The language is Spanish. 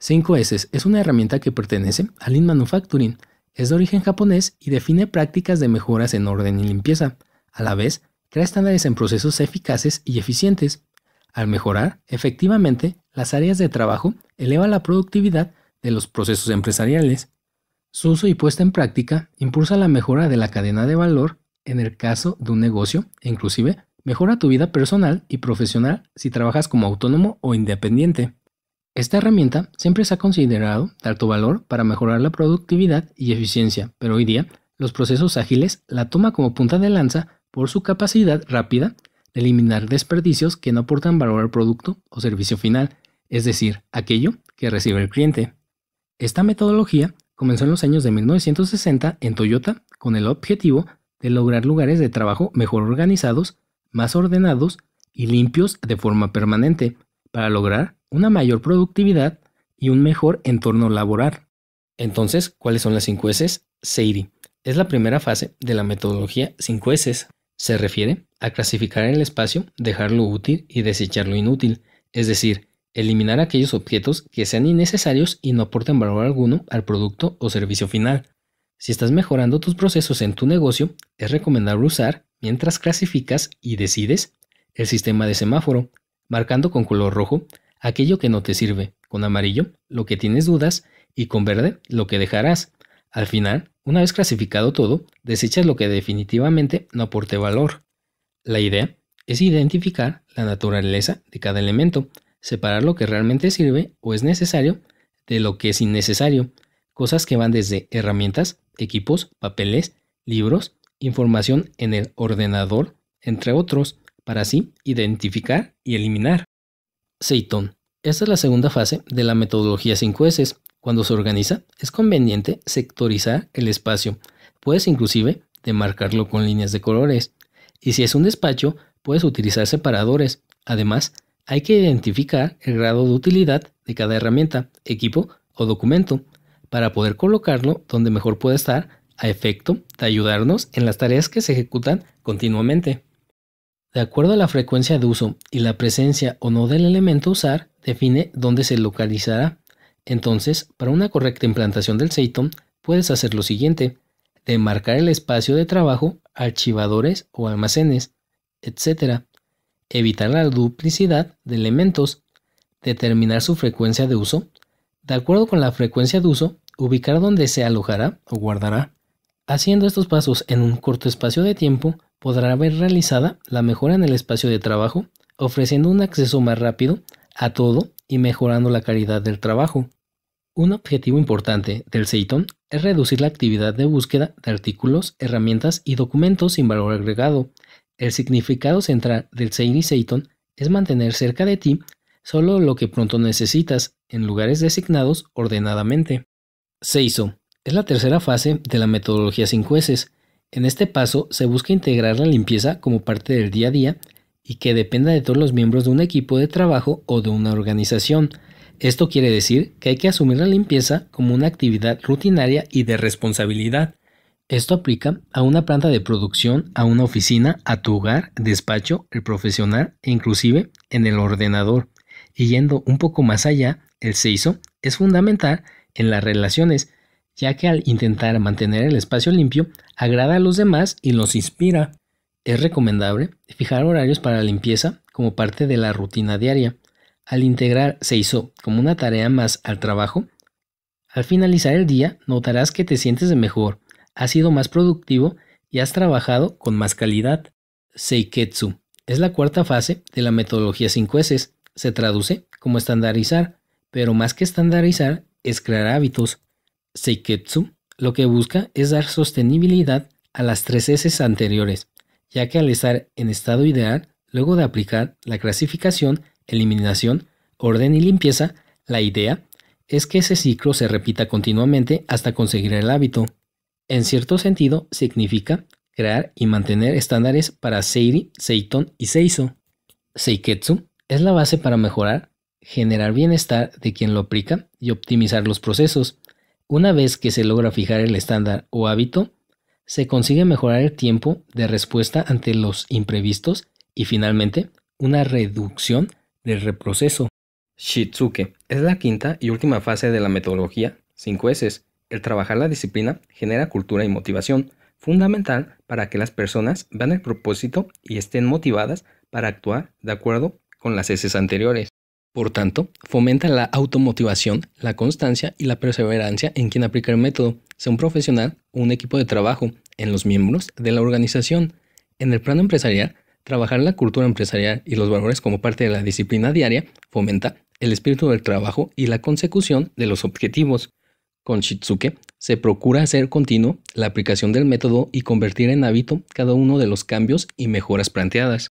5S es una herramienta que pertenece a Lean Manufacturing, es de origen japonés y define prácticas de mejoras en orden y limpieza. A la vez, crea estándares en procesos eficaces y eficientes. Al mejorar, efectivamente, las áreas de trabajo eleva la productividad de los procesos empresariales. Su uso y puesta en práctica impulsa la mejora de la cadena de valor en el caso de un negocio e inclusive mejora tu vida personal y profesional si trabajas como autónomo o independiente. Esta herramienta siempre se ha considerado de alto valor para mejorar la productividad y eficiencia, pero hoy día los procesos ágiles la toma como punta de lanza por su capacidad rápida de eliminar desperdicios que no aportan valor al producto o servicio final, es decir, aquello que recibe el cliente. Esta metodología comenzó en los años de 1960 en Toyota con el objetivo de lograr lugares de trabajo mejor organizados, más ordenados y limpios de forma permanente, para lograr una mayor productividad y un mejor entorno laboral. Entonces, ¿cuáles son las 5 S? Seiri, Es la primera fase de la metodología 5 S. Se refiere a clasificar el espacio, dejarlo útil y desecharlo inútil, es decir, eliminar aquellos objetos que sean innecesarios y no aporten valor alguno al producto o servicio final. Si estás mejorando tus procesos en tu negocio, es recomendable usar, mientras clasificas y decides, el sistema de semáforo, marcando con color rojo aquello que no te sirve, con amarillo, lo que tienes dudas, y con verde, lo que dejarás. Al final, una vez clasificado todo, desechas lo que definitivamente no aporte valor. La idea es identificar la naturaleza de cada elemento, separar lo que realmente sirve o es necesario de lo que es innecesario, cosas que van desde herramientas, equipos, papeles, libros, información en el ordenador, entre otros, para así identificar y eliminar. Seiton, Esta es la segunda fase de la metodología 5S. Cuando se organiza, es conveniente sectorizar el espacio. Puedes inclusive demarcarlo con líneas de colores. Y si es un despacho, puedes utilizar separadores. Además, hay que identificar el grado de utilidad de cada herramienta, equipo o documento para poder colocarlo donde mejor pueda estar a efecto de ayudarnos en las tareas que se ejecutan continuamente. De acuerdo a la frecuencia de uso y la presencia o no del elemento usar, define dónde se localizará. Entonces, para una correcta implantación del Seiton, puedes hacer lo siguiente: demarcar el espacio de trabajo, archivadores o almacenes, etc. Evitar la duplicidad de elementos, determinar su frecuencia de uso. De acuerdo con la frecuencia de uso, ubicar dónde se alojará o guardará. Haciendo estos pasos en un corto espacio de tiempo, podrá ver realizada la mejora en el espacio de trabajo, ofreciendo un acceso más rápido a todo y mejorando la calidad del trabajo. Un objetivo importante del Seiton es reducir la actividad de búsqueda de artículos, herramientas y documentos sin valor agregado. El significado central del Seiri Seiton es mantener cerca de ti solo lo que pronto necesitas en lugares designados ordenadamente. Seiso es la tercera fase de la metodología sin jueces, en este paso se busca integrar la limpieza como parte del día a día y que dependa de todos los miembros de un equipo de trabajo o de una organización. Esto quiere decir que hay que asumir la limpieza como una actividad rutinaria y de responsabilidad. Esto aplica a una planta de producción, a una oficina, a tu hogar, despacho, el profesional e inclusive en el ordenador. Y yendo un poco más allá, el CISO es fundamental en las relaciones, ya que al intentar mantener el espacio limpio, agrada a los demás y los inspira. Es recomendable fijar horarios para la limpieza como parte de la rutina diaria. Al integrar se como una tarea más al trabajo, al finalizar el día notarás que te sientes mejor, has sido más productivo y has trabajado con más calidad. Seiketsu es la cuarta fase de la metodología 5 S. Se traduce como estandarizar, pero más que estandarizar es crear hábitos. Seiketsu lo que busca es dar sostenibilidad a las tres S anteriores, ya que al estar en estado ideal, luego de aplicar la clasificación, eliminación, orden y limpieza, la idea es que ese ciclo se repita continuamente hasta conseguir el hábito. En cierto sentido, significa crear y mantener estándares para Seiri, Seiton y Seiso. Seiketsu es la base para mejorar, generar bienestar de quien lo aplica y optimizar los procesos. Una vez que se logra fijar el estándar o hábito, se consigue mejorar el tiempo de respuesta ante los imprevistos y finalmente una reducción del reproceso. Shitsuke es la quinta y última fase de la metodología 5 S. El trabajar la disciplina genera cultura y motivación, fundamental para que las personas vean el propósito y estén motivadas para actuar de acuerdo con las heces anteriores. Por tanto, fomenta la automotivación, la constancia y la perseverancia en quien aplica el método, sea un profesional o un equipo de trabajo, en los miembros de la organización. En el plano empresarial, trabajar la cultura empresarial y los valores como parte de la disciplina diaria fomenta el espíritu del trabajo y la consecución de los objetivos. Con Shitsuke se procura hacer continuo la aplicación del método y convertir en hábito cada uno de los cambios y mejoras planteadas.